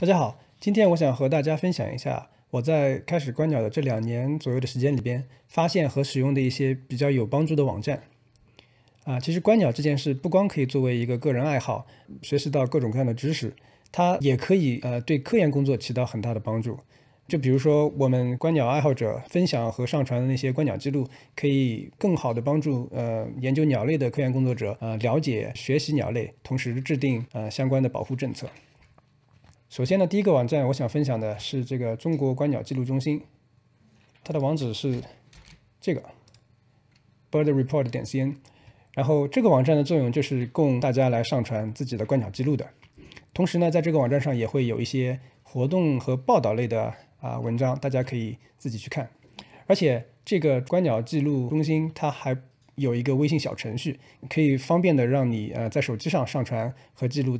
大家好，今天我想和大家分享一下我在开始观鸟的这两年左右的时间里边发现和使用的一些比较有帮助的网站。啊，其实观鸟这件事不光可以作为一个个人爱好，学习到各种各样的知识，它也可以呃对科研工作起到很大的帮助。就比如说我们观鸟爱好者分享和上传的那些观鸟记录，可以更好的帮助呃研究鸟类的科研工作者呃了解学习鸟类，同时制定呃相关的保护政策。首先呢，第一个网站我想分享的是这个中国观鸟记录中心，它的网址是这个 birdreport.cn 点。然后这个网站的作用就是供大家来上传自己的观鸟记录的，同时呢，在这个网站上也会有一些活动和报道类的啊文章，大家可以自己去看。而且这个观鸟记录中心它还有一个微信小程序，可以方便的让你呃在手机上上传和记录。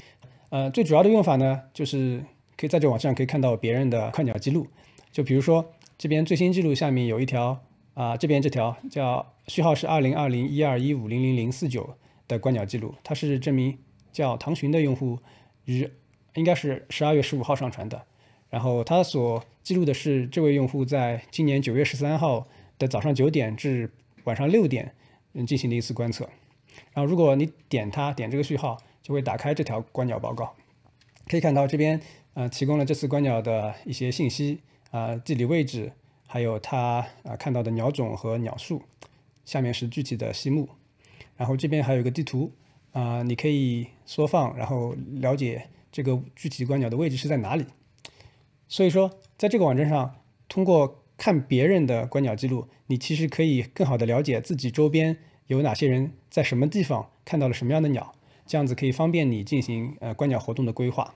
呃，最主要的用法呢，就是可以在这网上可以看到别人的观鸟记录。就比如说这边最新记录下面有一条，啊，这边这条叫序号是二零二零一二一五零零零四九的观鸟记录，它是证明叫唐巡的用户于应该是十二月十五号上传的。然后他所记录的是这位用户在今年九月十三号的早上九点至晚上六点，嗯，进行的一次观测。然后如果你点它，点这个序号。就会打开这条观鸟报告，可以看到这边呃提供了这次观鸟的一些信息啊，地理位置，还有它啊看到的鸟种和鸟数。下面是具体的细目，然后这边还有一个地图啊，你可以缩放，然后了解这个具体观鸟的位置是在哪里。所以说，在这个网站上，通过看别人的观鸟记录，你其实可以更好的了解自己周边有哪些人在什么地方看到了什么样的鸟。这样子可以方便你进行呃观鸟活动的规划。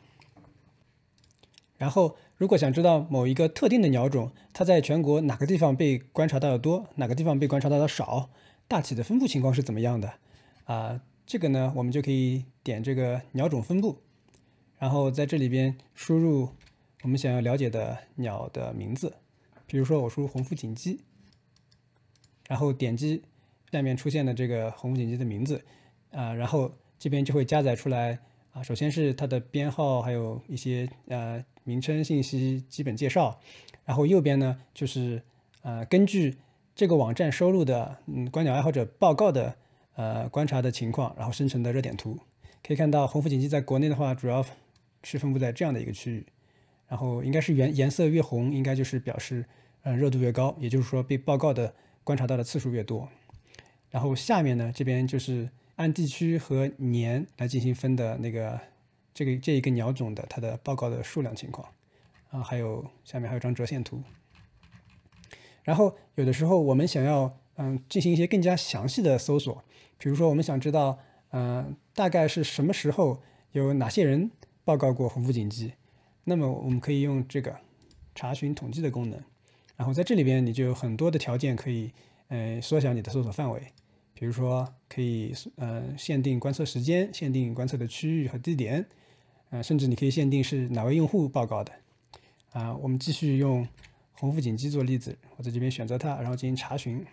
然后，如果想知道某一个特定的鸟种，它在全国哪个地方被观察到的多，哪个地方被观察到的少，大体的分布情况是怎么样的啊？这个呢，我们就可以点这个鸟种分布，然后在这里边输入我们想要了解的鸟的名字，比如说我输入红腹锦鸡，然后点击下面出现的这个红腹锦鸡的名字啊，然后。这边就会加载出来啊，首先是它的编号，还有一些呃名称信息、基本介绍，然后右边呢就是呃根据这个网站收录的嗯观鸟爱好者报告的呃观察的情况，然后生成的热点图，可以看到红腹锦鸡在国内的话，主要是分布在这样的一个区域，然后应该是原颜色越红，应该就是表示嗯热度越高，也就是说被报告的观察到的次数越多，然后下面呢这边就是。按地区和年来进行分的那个，这个这一个鸟种的它的报告的数量情况啊，还有下面还有张折线图。然后有的时候我们想要嗯进行一些更加详细的搜索，比如说我们想知道嗯大概是什么时候有哪些人报告过红腹锦鸡，那么我们可以用这个查询统计的功能，然后在这里边你就有很多的条件可以嗯缩小你的搜索范围。比如说，可以呃限定观测时间、限定观测的区域和地点，呃，甚至你可以限定是哪位用户报告的。啊，我们继续用红腹锦鸡做例子，我在这边选择它，然后进行查询，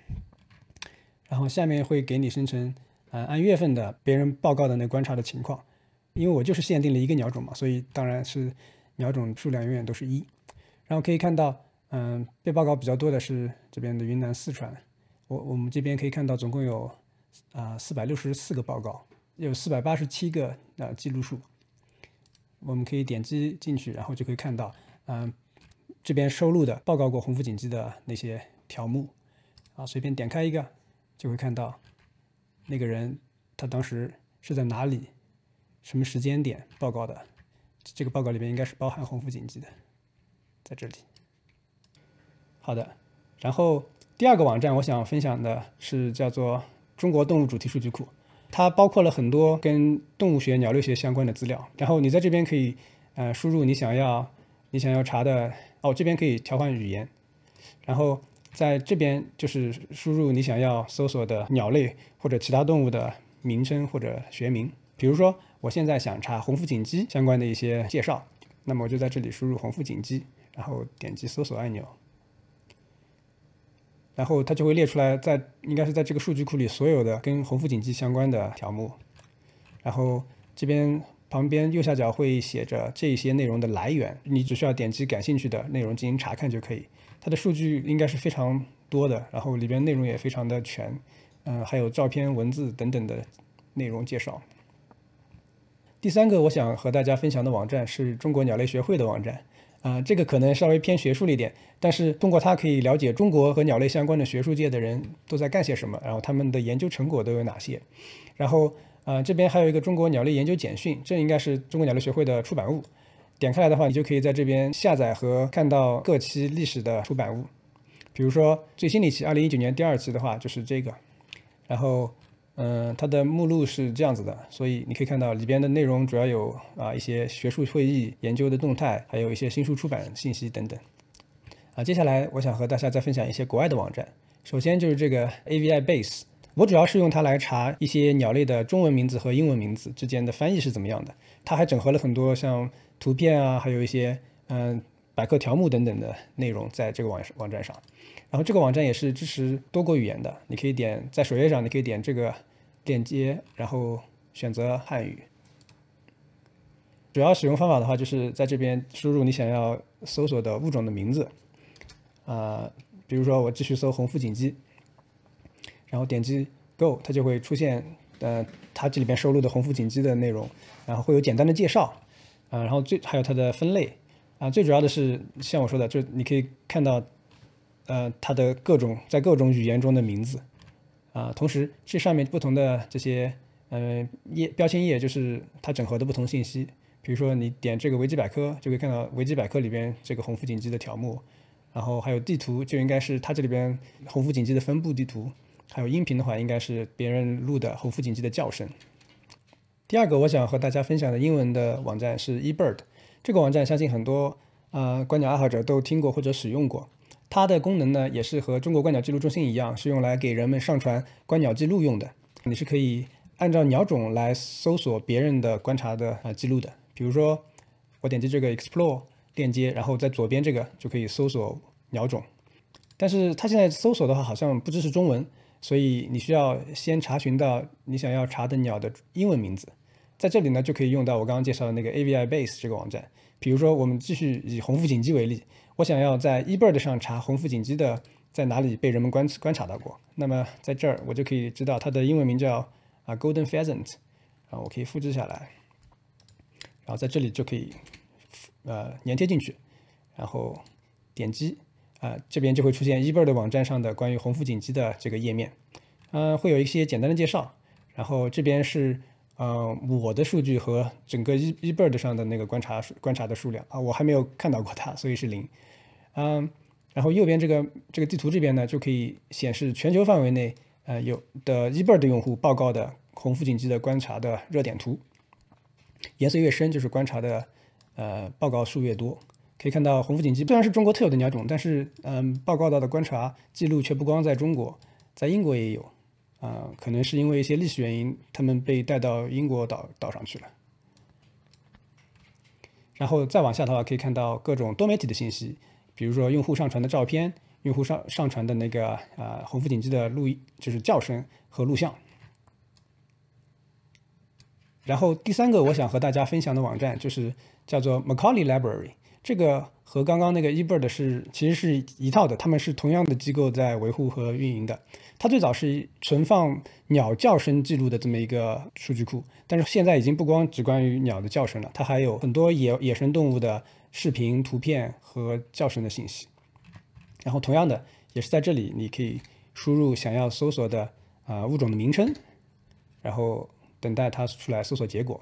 然后下面会给你生成，呃，按月份的别人报告的那观察的情况。因为我就是限定了一个鸟种嘛，所以当然是鸟种数量永远都是一。然后可以看到，嗯，被报告比较多的是这边的云南、四川。我我们这边可以看到，总共有啊四百六十四个报告，有四百八十七个呃记录数。我们可以点击进去，然后就可以看到，嗯，这边收录的报告过红福锦记的那些条目啊。随便点开一个，就会看到那个人他当时是在哪里，什么时间点报告的。这个报告里面应该是包含红福锦记的，在这里。好的，然后。第二个网站，我想分享的是叫做中国动物主题数据库，它包括了很多跟动物学、鸟类学相关的资料。然后你在这边可以，呃，输入你想要你想要查的哦，这边可以调换语言，然后在这边就是输入你想要搜索的鸟类或者其他动物的名称或者学名。比如说，我现在想查红腹锦鸡相关的一些介绍，那么我就在这里输入红腹锦鸡，然后点击搜索按钮。然后它就会列出来，在应该是在这个数据库里所有的跟红腹锦鸡相关的条目。然后这边旁边右下角会写着这些内容的来源，你只需要点击感兴趣的内容进行查看就可以。它的数据应该是非常多的，然后里边内容也非常的全，嗯，还有照片、文字等等的内容介绍。第三个我想和大家分享的网站是中国鸟类学会的网站。啊，这个可能稍微偏学术了一点，但是通过它可以了解中国和鸟类相关的学术界的人都在干些什么，然后他们的研究成果都有哪些。然后，呃，这边还有一个《中国鸟类研究简讯》，这应该是中国鸟类学会的出版物。点开来的话，你就可以在这边下载和看到各期历史的出版物。比如说最新的一期，二零一九年第二期的话，就是这个。然后。嗯，它的目录是这样子的，所以你可以看到里边的内容主要有啊一些学术会议研究的动态，还有一些新书出版信息等等。啊，接下来我想和大家再分享一些国外的网站。首先就是这个 A V I Base，我主要是用它来查一些鸟类的中文名字和英文名字之间的翻译是怎么样的。它还整合了很多像图片啊，还有一些嗯百科条目等等的内容在这个网网站上。然后这个网站也是支持多国语言的，你可以点在首页上，你可以点这个。链接，然后选择汉语。主要使用方法的话，就是在这边输入你想要搜索的物种的名字，啊，比如说我继续搜红腹锦鸡，然后点击 Go，它就会出现，呃，它这里边收录的红腹锦鸡的内容，然后会有简单的介绍，啊，然后最还有它的分类，啊，最主要的是像我说的，就你可以看到，呃，它的各种在各种语言中的名字。啊，同时这上面不同的这些，嗯，页标签页就是它整合的不同信息。比如说你点这个维基百科，就可以看到维基百科里边这个红腹锦鸡的条目，然后还有地图就应该是它这里边红腹锦鸡的分布地图，还有音频的话应该是别人录的红腹锦鸡的叫声。第二个我想和大家分享的英文的网站是 eBird，这个网站相信很多啊观鸟爱好者都听过或者使用过。它的功能呢，也是和中国观鸟记录中心一样，是用来给人们上传观鸟记录用的。你是可以按照鸟种来搜索别人的观察的啊记录的。比如说，我点击这个 Explore 链接，然后在左边这个就可以搜索鸟种。但是它现在搜索的话好像不支持中文，所以你需要先查询到你想要查的鸟的英文名字。在这里呢，就可以用到我刚刚介绍的那个 AVI Base 这个网站。比如说，我们继续以红腹锦鸡为例。我想要在 eBird 上查红腹锦鸡的在哪里被人们观观察到过，那么在这儿我就可以知道它的英文名叫啊 Golden Pheasant，然后我可以复制下来，然后在这里就可以呃粘贴进去，然后点击啊这边就会出现 eBird 网站上的关于红腹锦鸡的这个页面，嗯会有一些简单的介绍，然后这边是。嗯，我的数据和整个 e eBird 上的那个观察观察的数量啊，我还没有看到过它，所以是零。嗯，然后右边这个这个地图这边呢，就可以显示全球范围内呃有的 eBird 用户报告的红腹锦鸡的观察的热点图，颜色越深就是观察的呃报告数越多。可以看到，红腹锦鸡虽然是中国特有的鸟种，但是嗯，报告到的观察记录却不光在中国，在英国也有。呃，可能是因为一些历史原因，他们被带到英国岛岛上去了。然后再往下的话，可以看到各种多媒体的信息，比如说用户上传的照片、用户上上传的那个呃红腹锦鸡的录，音，就是叫声和录像。然后第三个我想和大家分享的网站就是叫做 Macaulay Library。这个和刚刚那个 eBird 是其实是一套的，他们是同样的机构在维护和运营的。它最早是存放鸟叫声记录的这么一个数据库，但是现在已经不光只关于鸟的叫声了，它还有很多野野生动物的视频、图片和叫声的信息。然后同样的，也是在这里你可以输入想要搜索的啊物种的名称，然后等待它出来搜索结果。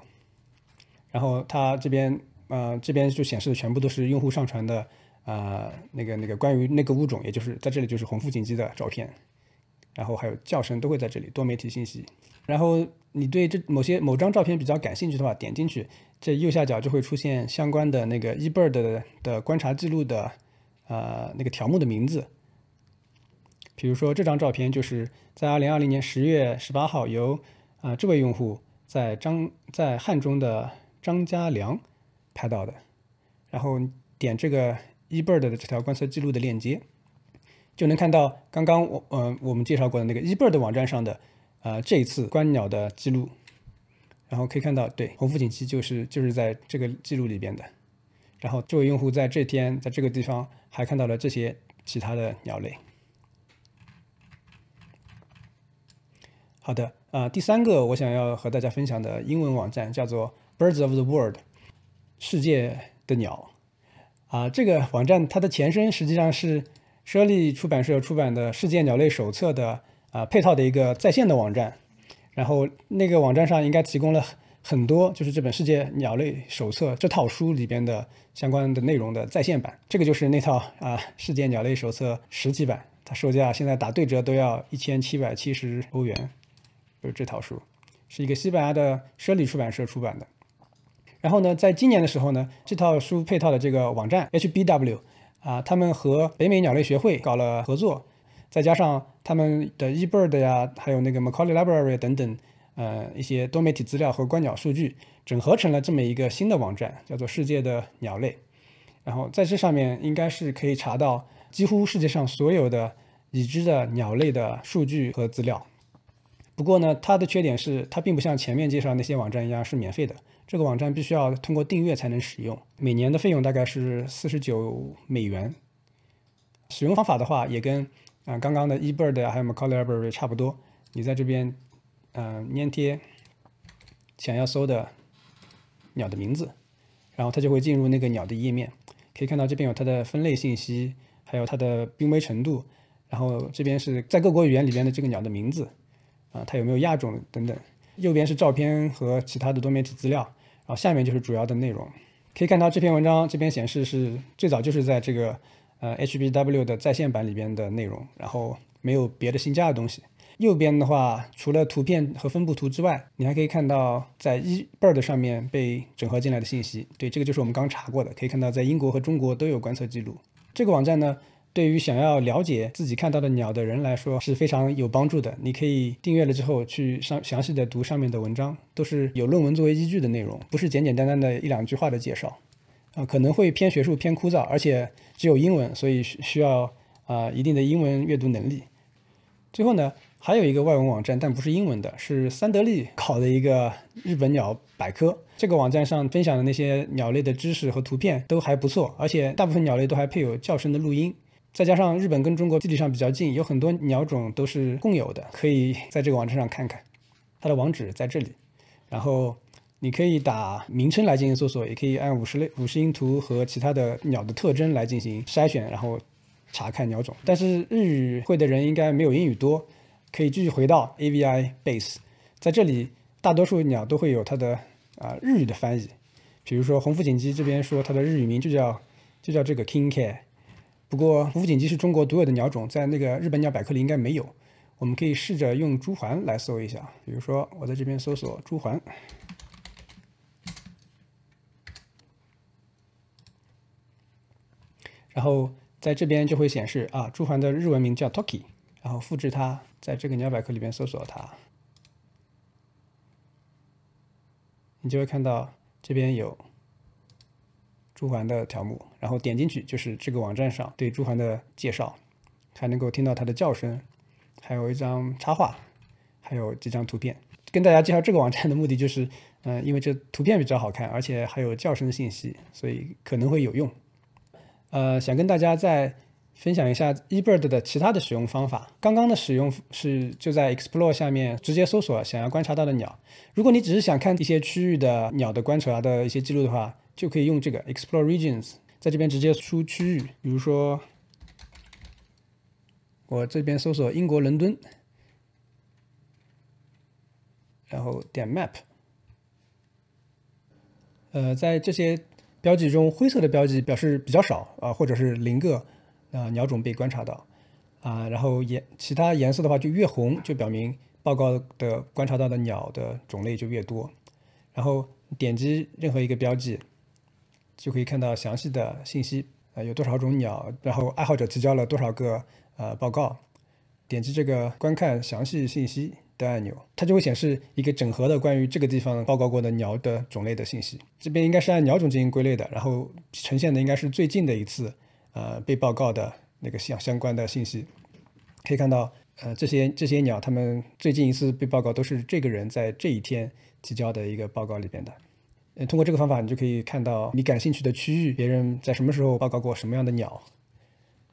然后它这边。呃，这边就显示的全部都是用户上传的，呃，那个那个关于那个物种，也就是在这里就是红腹锦鸡的照片，然后还有叫声都会在这里多媒体信息。然后你对这某些某张照片比较感兴趣的话，点进去，这右下角就会出现相关的那个 eBird 的观察记录的，呃，那个条目的名字。比如说这张照片就是在二零二零年十月十八号由啊这位用户在张在汉中的张家梁。拍到的，然后点这个 eBird 的这条观测记录的链接，就能看到刚刚我嗯我们介绍过的那个 eBird 网站上的呃这一次观鸟的记录，然后可以看到对红腹锦鸡就是就是在这个记录里边的，然后这位用户在这天在这个地方还看到了这些其他的鸟类。好的啊，第三个我想要和大家分享的英文网站叫做 Birds of the World。世界的鸟啊，这个网站它的前身实际上是舍利出版社出版的《世界鸟类手册》的啊配套的一个在线的网站。然后那个网站上应该提供了很多就是这本《世界鸟类手册》这套书里边的相关的内容的在线版。这个就是那套啊《世界鸟类手册》实体版，它售价现在打对折都要一千七百七十欧元。就是这套书是一个西班牙的舍利出版社出版的。然后呢，在今年的时候呢，这套书配套的这个网站 HBW，啊，他们和北美鸟类学会搞了合作，再加上他们的 eBird 呀，还有那个 m c c a l l a y Library 等等，呃，一些多媒体资料和观鸟数据，整合成了这么一个新的网站，叫做《世界的鸟类》。然后在这上面，应该是可以查到几乎世界上所有的已知的鸟类的数据和资料。不过呢，它的缺点是它并不像前面介绍那些网站一样是免费的。这个网站必须要通过订阅才能使用，每年的费用大概是四十九美元。使用方法的话，也跟啊刚刚的 eBird 还有 m a c a l l Library 差不多。你在这边，嗯，粘贴想要搜的鸟的名字，然后它就会进入那个鸟的页面。可以看到这边有它的分类信息，还有它的濒危程度，然后这边是在各国语言里面的这个鸟的名字。啊，它有没有亚种等等？右边是照片和其他的多媒体资料，然后下面就是主要的内容。可以看到这篇文章这边显示是最早就是在这个呃 HBW 的在线版里边的内容，然后没有别的新加的东西。右边的话，除了图片和分布图之外，你还可以看到在 eBird 上面被整合进来的信息。对，这个就是我们刚查过的，可以看到在英国和中国都有观测记录。这个网站呢？对于想要了解自己看到的鸟的人来说是非常有帮助的。你可以订阅了之后去上详细的读上面的文章，都是有论文作为依据的内容，不是简简单单的一两句话的介绍。啊，可能会偏学术、偏枯燥，而且只有英文，所以需需要啊一定的英文阅读能力。最后呢，还有一个外文网站，但不是英文的，是三得利考的一个日本鸟百科。这个网站上分享的那些鸟类的知识和图片都还不错，而且大部分鸟类都还配有叫声的录音。再加上日本跟中国地理上比较近，有很多鸟种都是共有的，可以在这个网站上看看。它的网址在这里，然后你可以打名称来进行搜索，也可以按五十类、五十音图和其他的鸟的特征来进行筛选，然后查看鸟种。但是日语会的人应该没有英语多，可以继续回到 A V I Base，在这里大多数鸟都会有它的啊日语的翻译，比如说红腹锦鸡这边说它的日语名就叫就叫这个 King K。不过，无锦鸡是中国独有的鸟种，在那个日本鸟百科里应该没有。我们可以试着用“朱鹮”来搜一下，比如说我在这边搜索“朱鹮”，然后在这边就会显示啊，朱鹮的日文名叫 “toki”，然后复制它，在这个鸟百科里边搜索它，你就会看到这边有。朱桓的条目，然后点进去就是这个网站上对朱桓的介绍，还能够听到它的叫声，还有一张插画，还有几张图片。跟大家介绍这个网站的目的就是，嗯，因为这图片比较好看，而且还有叫声的信息，所以可能会有用。呃，想跟大家再分享一下 eBird 的其他的使用方法。刚刚的使用是就在 Explore 下面直接搜索想要观察到的鸟。如果你只是想看一些区域的鸟的观察的一些记录的话。就可以用这个 Explore Regions，在这边直接输区域，比如说我这边搜索英国伦敦，然后点 Map，呃，在这些标记中，灰色的标记表示比较少啊，或者是零个啊鸟种被观察到啊，然后颜其他颜色的话就越红，就表明报告的观察到的鸟的种类就越多，然后点击任何一个标记。就可以看到详细的信息，啊，有多少种鸟，然后爱好者提交了多少个，呃，报告。点击这个观看详细信息的按钮，它就会显示一个整合的关于这个地方报告过的鸟的种类的信息。这边应该是按鸟种进行归类的，然后呈现的应该是最近的一次，呃，被报告的那个相相关的信息。可以看到，呃，这些这些鸟，它们最近一次被报告都是这个人在这一天提交的一个报告里边的。通过这个方法，你就可以看到你感兴趣的区域，别人在什么时候报告过什么样的鸟。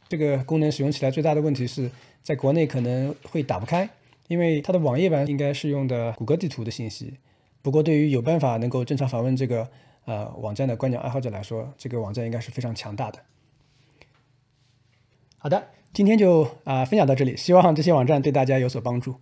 这个功能使用起来最大的问题是，在国内可能会打不开，因为它的网页版应该是用的谷歌地图的信息。不过，对于有办法能够正常访问这个呃网站的观鸟爱好者来说，这个网站应该是非常强大的。好的，今天就啊分享到这里，希望这些网站对大家有所帮助。